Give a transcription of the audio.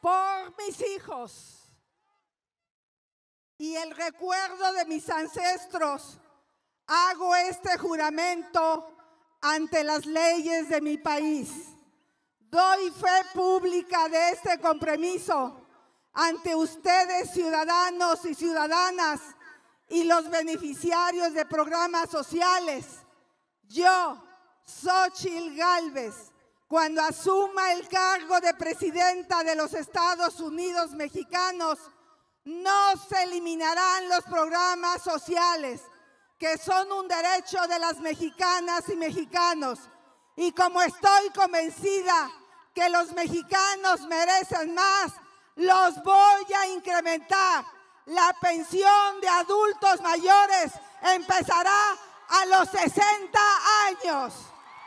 por mis hijos y el recuerdo de mis ancestros, hago este juramento ante las leyes de mi país. Doy fe pública de este compromiso ante ustedes, ciudadanos y ciudadanas, y los beneficiarios de programas sociales. Yo, Xochil Galvez, cuando asuma el cargo de presidenta de los Estados Unidos mexicanos, no se eliminarán los programas sociales, que son un derecho de las mexicanas y mexicanos. Y como estoy convencida que los mexicanos merecen más, los voy a incrementar. La pensión de adultos mayores empezará a los 60 años.